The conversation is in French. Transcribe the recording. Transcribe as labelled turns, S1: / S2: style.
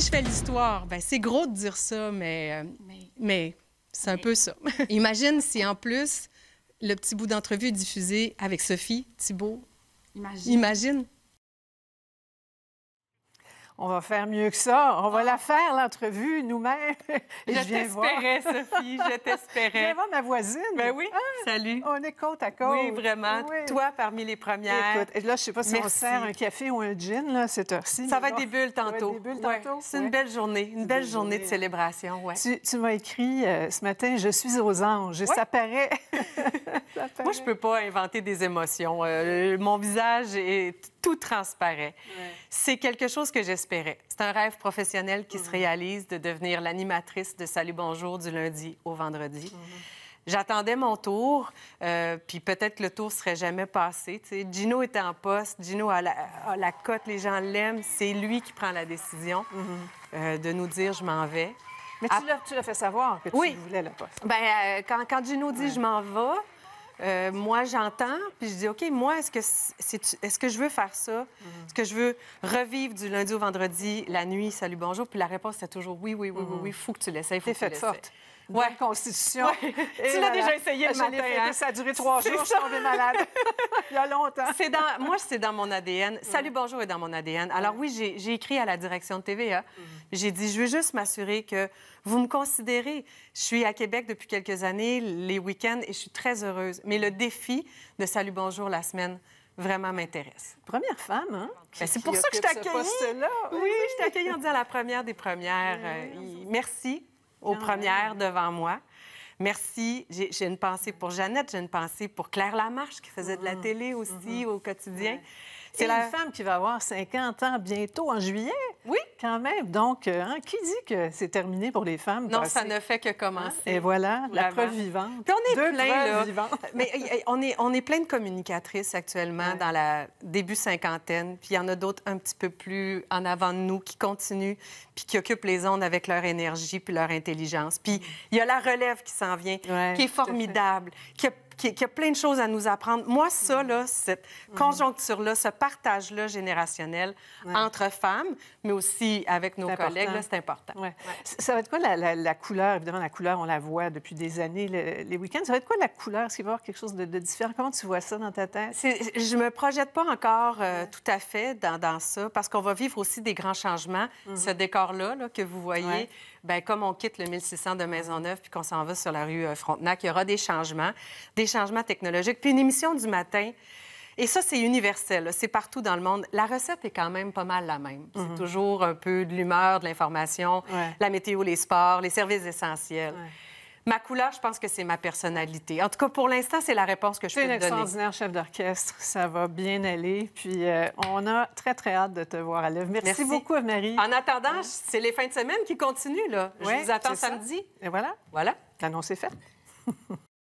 S1: si je fais l'histoire, ben c'est gros de dire ça, mais, euh, mais, c'est un peu ça. Imagine si en plus, le petit bout d'entrevue est diffusé avec Sophie Thibault. Imagine. Imagine on va faire mieux que
S2: ça. On va ah. la faire, l'entrevue, nous-mêmes. je, t'espérais,
S1: Sophie, je t'espérais. Viens voir ma
S2: voisine. Ben oui, ah, salut. On est côte à côte. Oui, vraiment. Toi, parmi les premières. Écoute, là, je ne sais pas si on sert un café ou un gin, là, cette heure-ci. Ça va être des
S1: bulles tantôt. tantôt. C'est une belle journée, une belle journée, de
S2: célébration, Tu, m'as écrit euh, ce matin, je suis aux anges, ça paraît...
S1: Moi, je ne peux pas inventer des émotions. Euh, mon visage est tout transparent. C'est quelque chose que j'espère c'est un rêve professionnel qui se mm. réalise de devenir l'animatrice de Salut Bonjour du lundi au vendredi. Mm-hmm. J'attendais mon tour, euh, puis peut-être le tour serait jamais passé. Gino est en poste, Gino a la, cote, les gens l'aiment, c'est lui qui prend la décision mm-hmm. euh, de nous dire je m'en vais. Mais tu, l'as, fait savoir que tu voulais le poste. Ben, euh, quand, Gino dit je m'en vais, euh, moi, j'entends, puis je dis, OK, moi, est-ce que, est, ce que je veux faire ça? Mm-hmm. Est-ce que je veux revivre du lundi au vendredi, la nuit, salut, bonjour? Puis la réponse, c'est toujours oui, oui, oui, oui, mm-hmm. oui, faut que tu l'essayes, faut que fait tu ouais. constitution. tu l'as déjà essayé le matin. Hein? Ça a duré trois jours, je suis tombée malade. Il y a longtemps. dans, moi, c'est dans mon ADN. Mm. Salut, bonjour est dans mon ADN. Alors mm. oui, j'ai écrit à la direction de TVA. Hein. Mm. J'ai dit, je veux juste m'assurer que vous me considérez. Je suis à Québec depuis quelques années, les week-ends, et je suis très heureuse. Mais le défi de Salut, bonjour la semaine, vraiment m'intéresse. Première femme, hein? Ben, c'est pour ça que je t'accueille. Oui, je t'accueille en disant la première des premières. Euh, merci aux ah, premières devant moi. Merci. J'ai une pensée pour Jeannette, j'ai une pensée pour Claire Lamarche qui faisait de la ah, télé aussi uh-huh. au quotidien. C'est la... femme qui va avoir 50 ans bientôt en juillet. Oui, quand même.
S2: Donc, euh, hein, qui dit que c'est terminé pour les femmes? Non, ça ne
S1: fait que commencer. Hein? Et voilà, la preuve vivante. on est plein, Mais euh, on est, on est plein de communicatrices actuellement dans la début cinquantaine, puis il y en a d'autres un petit peu plus en avant de nous qui continuent, puis qui occupent les ondes avec leur énergie puis leur intelligence. Puis il y a la relève qui s'en vient, qui est formidable, qui qui, y a plein de choses à nous apprendre. Moi, ça, là, cette conjoncture-là, ce partage-là générationnel entre femmes, mais aussi avec nos collègues, c'est important. Ça va être quoi la,
S2: couleur? Évidemment, la couleur, on la voit depuis des années, les week-ends. Ça va être quoi la couleur? Est-ce qu'il va y avoir quelque chose de, différent? Comment tu vois ça dans ta tête? Je me
S1: projette pas encore euh, tout à fait dans, ça, parce qu'on va vivre aussi des grands changements. Mhm. Ce décor-là que vous voyez, ben comme on quitte le 1600 de Maisonneuve puis qu'on s'en va sur la rue euh, Frontenac, il y aura des changements. Des changements technologiques, puis une émission du matin. Et ça, c'est universel, c'est partout dans le monde. La recette est quand même pas mal la même. C'est mhm. toujours un peu de l'humeur, de l'information, la météo, les sports, les services essentiels. Ma couleur, je pense que c'est ma personnalité. En tout cas, pour l'instant, c'est la réponse que je peux donner. Tu es un extraordinaire chef d'orchestre. Ça va
S2: bien aller. Puis euh, on a très, très hâte de te voir à l'œuvre. Merci, beaucoup,
S1: Marie. En attendant, c'est les fins de semaine qui continuent, là. je vous attends samedi. Et voilà.
S2: Voilà. L'annonce est faite.